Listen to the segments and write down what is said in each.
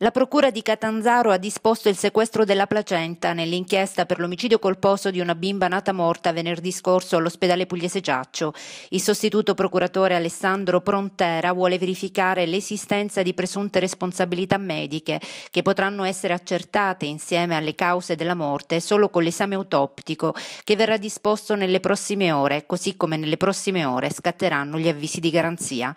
La procura di Catanzaro ha disposto il sequestro della placenta nell'inchiesta per l'omicidio colposo di una bimba nata morta venerdì scorso all'ospedale pugliese Giaccio. Il sostituto procuratore Alessandro Prontera vuole verificare l'esistenza di presunte responsabilità mediche che potranno essere accertate insieme alle cause della morte solo con l'esame autoptico che verrà disposto nelle prossime ore, così come nelle prossime ore scatteranno gli avvisi di garanzia.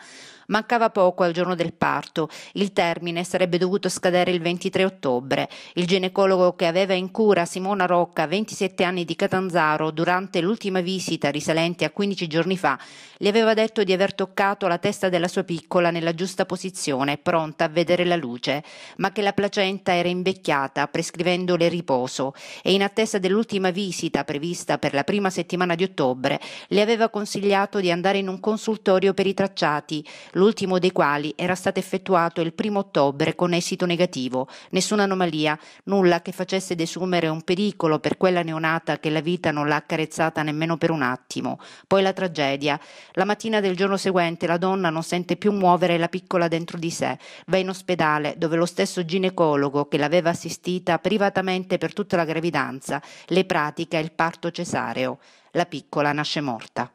Mancava poco al giorno del parto, il termine sarebbe dovuto scadere il 23 ottobre. Il ginecologo che aveva in cura Simona Rocca, 27 anni di Catanzaro, durante l'ultima visita risalente a 15 giorni fa, le aveva detto di aver toccato la testa della sua piccola nella giusta posizione, pronta a vedere la luce, ma che la placenta era invecchiata, prescrivendole riposo e in attesa dell'ultima visita prevista per la prima settimana di ottobre, le aveva consigliato di andare in un consultorio per i tracciati l'ultimo dei quali era stato effettuato il 1 ottobre con esito negativo, nessuna anomalia, nulla che facesse desumere un pericolo per quella neonata che la vita non l'ha accarezzata nemmeno per un attimo. Poi la tragedia. La mattina del giorno seguente la donna non sente più muovere la piccola dentro di sé, va in ospedale dove lo stesso ginecologo che l'aveva assistita privatamente per tutta la gravidanza le pratica il parto cesareo. La piccola nasce morta.